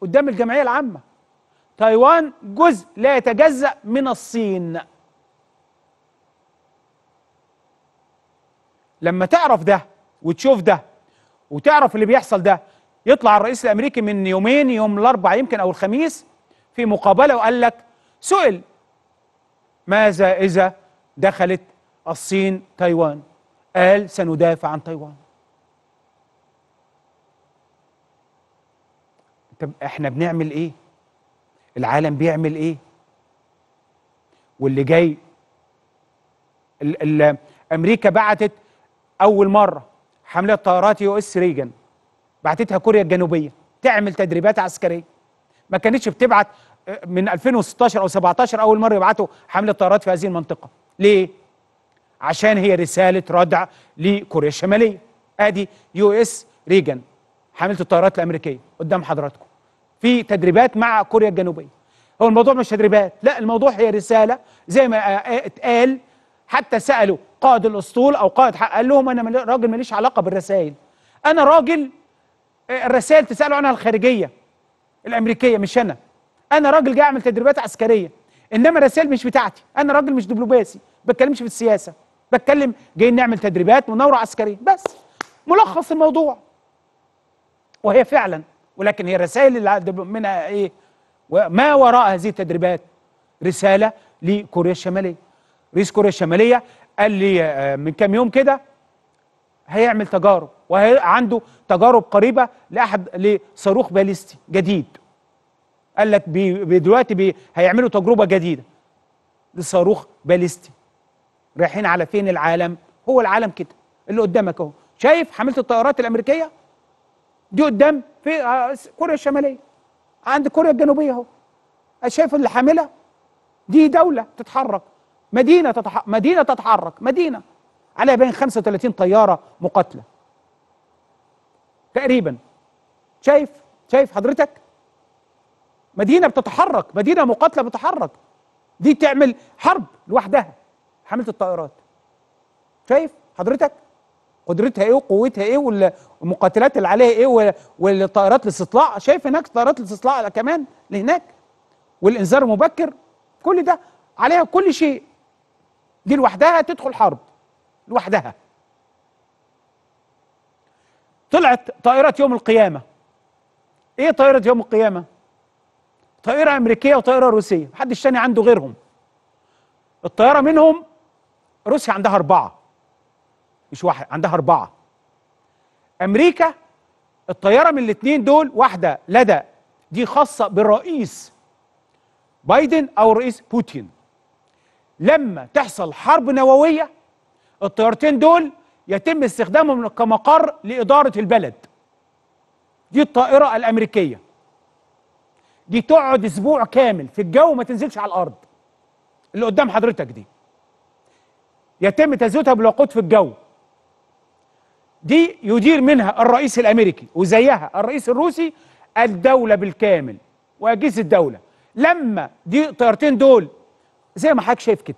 قدام الجمعية العامة تايوان جزء لا يتجزأ من الصين لما تعرف ده وتشوف ده وتعرف اللي بيحصل ده يطلع الرئيس الامريكي من يومين يوم الاربعاء يمكن او الخميس في مقابله وقال لك سئل ماذا اذا دخلت الصين تايوان قال سندافع عن تايوان طب احنا بنعمل ايه العالم بيعمل ايه واللي جاي الـ الـ امريكا بعتت اول مره حمله طائرات يو اس ريجن بعتتها كوريا الجنوبيه تعمل تدريبات عسكريه ما كانتش بتبعت آه، من 2016 او 17 اول مره يبعتوا حمله طائرات في هذه المنطقه ليه عشان هي رساله ردع لكوريا الشماليه ادي يو اس ريجن حامله الطائرات الامريكيه قدام حضراتكم في تدريبات مع كوريا الجنوبيه هو الموضوع مش تدريبات لا الموضوع هي رساله زي ما آه، آه، اتقال حتى سالوا قائد الاسطول او قائد حق قال لهم انا راجل ماليش علاقه بالرسائل انا راجل آه، الرسائل تسالوا عنها الخارجيه الامريكيه مش انا انا راجل جاي اعمل تدريبات عسكريه انما الرسائل مش بتاعتي انا راجل مش دبلوماسي بتكلمش في السياسه بتكلم جايين نعمل تدريبات ونوره عسكريه بس ملخص الموضوع وهي فعلا ولكن هي الرسائل اللي منها ايه وما وراء هذه التدريبات رساله لكوريا الشماليه رئيس كوريا الشماليه قال لي آه، من كام يوم كده هيعمل تجارب وعنده تجارب قريبه لاحد لصاروخ باليستي جديد قال لك بي دلوقتي بي هيعملوا تجربه جديده لصاروخ باليستي رايحين على فين العالم هو العالم كده اللي قدامك اهو شايف حمله الطائرات الامريكيه دي قدام في آه، كوريا الشماليه عند كوريا الجنوبيه اهو شايف الحامله دي دوله تتحرك مدينه تتح... مدينه تتحرك مدينه عليها بين 35 طياره مقاتله تقريبا شايف شايف حضرتك مدينه بتتحرك مدينه مقاتله بتتحرك دي تعمل حرب لوحدها حمله الطائرات شايف حضرتك قدرتها ايه وقوتها ايه والمقاتلات اللي عليها ايه والطائرات الاستطلاع شايف هناك طائرات الاستطلاع كمان لهناك والانذار المبكر كل ده عليها كل شيء دي لوحدها تدخل حرب لوحدها طلعت طائرات يوم القيامه ايه طائره يوم القيامه طائره امريكيه وطائره روسيه محدش تاني عنده غيرهم الطائره منهم روسيا عندها اربعه مش واحد عندها أربعة أمريكا الطيارة من الاتنين دول واحدة لدى دي خاصة بالرئيس بايدن أو الرئيس بوتين لما تحصل حرب نووية الطيارتين دول يتم استخدامهم كمقر لإدارة البلد دي الطائرة الأمريكية دي تقعد أسبوع كامل في الجو ما تنزلش على الأرض اللي قدام حضرتك دي يتم تزويتها بالوقود في الجو دي يدير منها الرئيس الامريكي وزيها الرئيس الروسي الدوله بالكامل واجهزه الدوله لما دي الطيارتين دول زي ما حضرتك شايف كده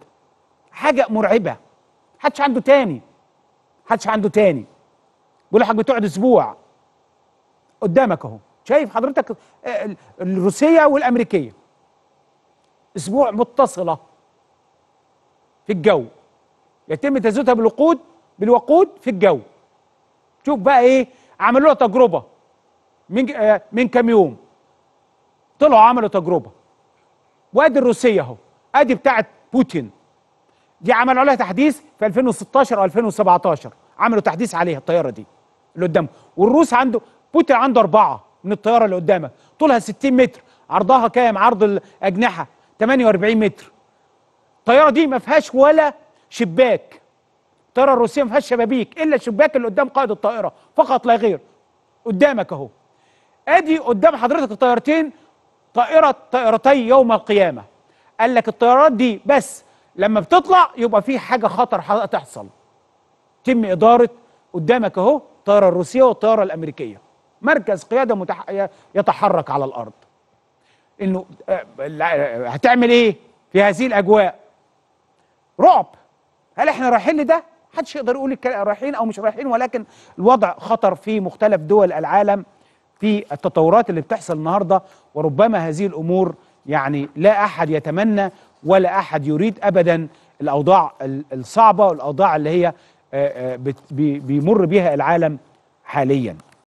حاجه مرعبه حدش عنده تاني حدش عنده تاني بيقول لحضرتك بتقعد اسبوع قدامك اهو شايف حضرتك آه، الروسيه والامريكيه اسبوع متصله في الجو يتم تزويتها بالوقود بالوقود في الجو شوف بقى ايه عملوا له تجربه من آه من كام يوم طلعوا عملوا تجربه وادي الروسيه اهو ادي بتاعه بوتين دي عملوا عليها تحديث في 2016 او 2017 عملوا تحديث عليها الطياره دي اللي قدامها والروس عنده بوتين عنده اربعه من الطياره اللي قدامك طولها 60 متر عرضها كام عرض الاجنحه 48 متر الطياره دي ما فيهاش ولا شباك الطائره الروسيه ما فيهاش شبابيك الا الشباك اللي قدام قائد الطائره فقط لا غير قدامك اهو ادي قدام حضرتك الطيارتين طائره طائرتي يوم القيامه قال لك الطيارات دي بس لما بتطلع يبقى في حاجه خطر تحصل تم اداره قدامك اهو الطائره الروسيه والطائره الامريكيه مركز قياده متح... يتحرك على الارض انه آه، هتعمل ايه في هذه الاجواء رعب هل احنا رايحين لده حدش يقدر يقول رايحين او مش رايحين ولكن الوضع خطر في مختلف دول العالم في التطورات اللي بتحصل النهارده وربما هذه الامور يعني لا احد يتمنى ولا احد يريد ابدا الاوضاع الصعبه والاوضاع اللي هي آه، آه، بيمر بها العالم حاليا